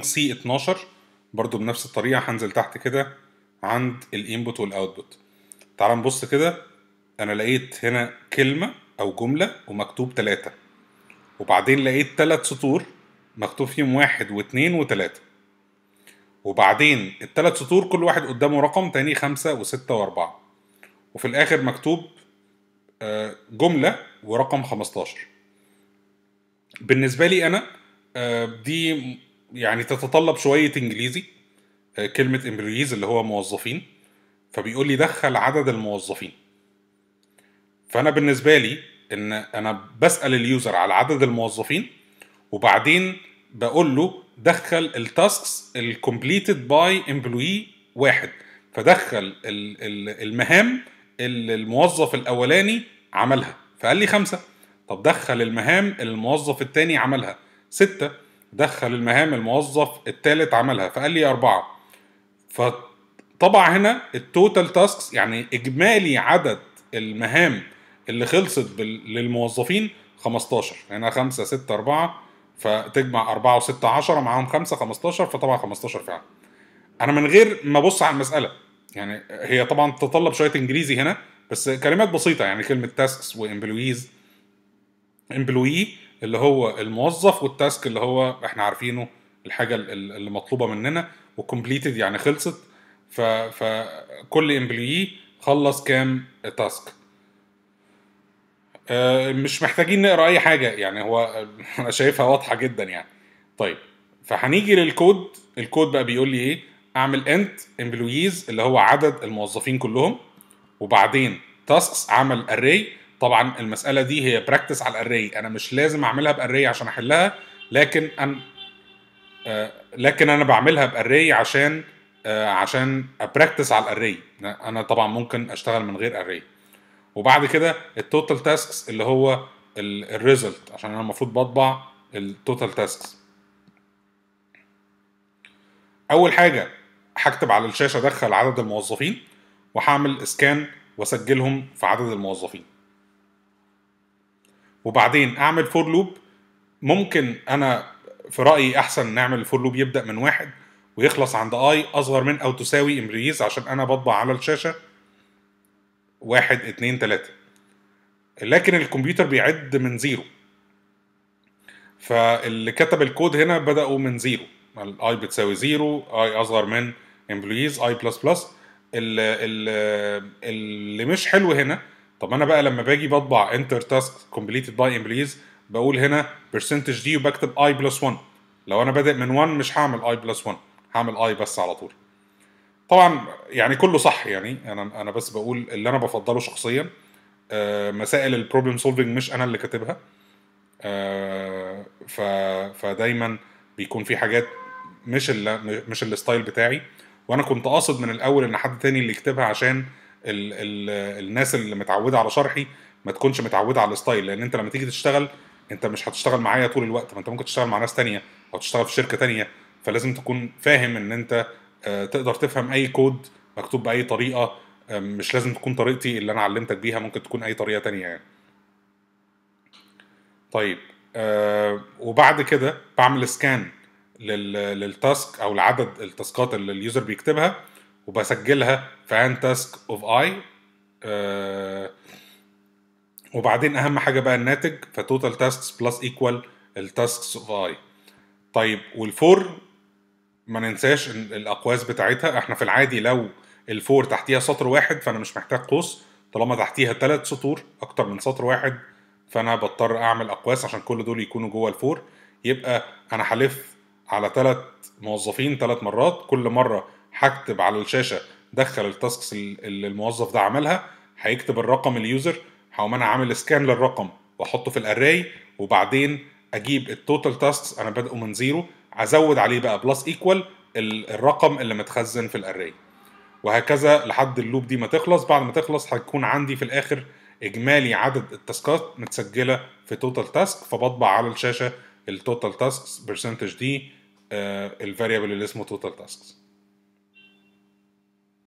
سي 12 برضو بنفس الطريقة هنزل تحت كده عند الانبوت والاوتبوت تعال نبص كده انا لقيت هنا كلمة او جملة ومكتوب تلاتة وبعدين لقيت تلات سطور مكتوب فيهم واحد واتنين وتلاتة وبعدين التلات سطور كل واحد قدامه رقم تاني خمسة وستة واربعة وفي الاخر مكتوب آه، جملة ورقم خمستاشر بالنسبة لي انا آه، دي يعني تتطلب شويه انجليزي آه، كلمه امبلويز اللي هو موظفين فبيقول لي دخل عدد الموظفين فانا بالنسبه لي ان انا بسال اليوزر على عدد الموظفين وبعدين بقول له دخل التاسكس الكومبليتد باي امبلوي واحد فدخل المهام اللي الموظف الاولاني عملها فقال لي خمسه طب دخل المهام اللي الموظف الثاني عملها سته دخل المهام الموظف الثالث عملها فقال لي أربعة فطبع هنا التوتال تاسكس يعني إجمالي عدد المهام اللي خلصت للموظفين 15 هنا 5 6 4 فتجمع 4 و6 10 معاهم 5 15 فطبعا 15 فعلا انا من غير ما ابص على المساله يعني هي طبعا تتطلب شويه انجليزي هنا بس كلمات بسيطه يعني كلمه تاسكس وامبلويز امبلوي اللي هو الموظف والتاسك اللي هو احنا عارفينه الحاجه اللي مطلوبه مننا وكومبليتد يعني خلصت فكل امبلوي خلص كام تاسك آه، مش محتاجين نقرا اي حاجه يعني هو انا شايفها واضحه جدا يعني طيب فهنيجي للكود الكود بقى بيقول لي ايه اعمل انت امبلويز اللي هو عدد الموظفين كلهم وبعدين تاسكس عمل اري طبعا المساله دي هي براكتس على الاري انا مش لازم اعملها باري عشان احلها لكن أن آه، لكن انا بعملها باري عشان آه، عشان ابراكتس على الاري انا طبعا ممكن اشتغل من غير اري وبعد كده التوتال تاسكس اللي هو الريزلت عشان انا المفروض بطبع التوتال تاسكس اول حاجه هكتب على الشاشه ادخل عدد الموظفين وهعمل اسكان واسجلهم في عدد الموظفين وبعدين اعمل فور لوب ممكن انا في رايي احسن نعمل الفور لوب يبدا من واحد ويخلص عند اي اصغر من او تساوي امبريز عشان انا بطبع على الشاشه واحد اتنين تلاته لكن الكمبيوتر بيعد من زيرو فاللي كتب الكود هنا بداوا من زيرو الاي بتساوي زيرو اي اصغر من امبلويز اي بلس بلس اللي مش حلو هنا طب انا بقى لما باجي بطبع انتر تاسك كومبليتد باي امبليز بقول هنا برسنتج دي وبكتب اي بلس 1 لو انا بادئ من 1 مش هعمل اي بلس 1 هعمل اي بس على طول طبعا يعني كله صح يعني انا انا بس بقول اللي انا بفضله شخصيا آه، مسائل البروبلم سولفنج مش انا اللي كاتبها آه، فدايما بيكون في حاجات مش اللي مش الستايل بتاعي وانا كنت قاصد من الاول ان حد تاني اللي يكتبها عشان ال ال الناس اللي متعوده على شرحي ما تكونش متعوده على الستايل لان انت لما تيجي تشتغل انت مش هتشتغل معايا طول الوقت ما انت ممكن تشتغل مع ناس تانية او تشتغل في شركه تانية فلازم تكون فاهم ان انت آه، تقدر تفهم اي كود مكتوب باي طريقه آه، مش لازم تكون طريقتي اللي انا علمتك بيها ممكن تكون اي طريقه تانية يعني طيب آه، وبعد كده بعمل سكان للتاسك او لعدد التاسكات اللي اليوزر بيكتبها وبسجلها في ان تاسك اوف اي وبعدين اهم حاجه بقى الناتج فتوتال تاسكس بلس ايكوال التاسكس اوف اي طيب والفور ما ننساش الاقواس بتاعتها احنا في العادي لو الفور تحتيها سطر واحد فانا مش محتاج قوس طالما تحتيها ثلاث سطور اكتر من سطر واحد فانا بضطر اعمل اقواس عشان كل دول يكونوا جوه الفور يبقى انا هلف على ثلاث موظفين ثلاث مرات كل مره هكتب على الشاشه دخل التاسكس اللي الموظف ده عملها هيكتب الرقم اليوزر هقوم انا عامل سكان للرقم واحطه في الاراي وبعدين اجيب التوتال تاسكس انا بادئه من زيرو ازود عليه بقى بلس ايكوال الرقم اللي متخزن في الاراي وهكذا لحد اللوب دي ما تخلص بعد ما تخلص هتكون عندي في الاخر اجمالي عدد التاسكات متسجله في توتال تاسك فبطبع على الشاشه التوتال تاسكس برسنتج دي آه، الفاريبل اللي اسمه توتال تاسكس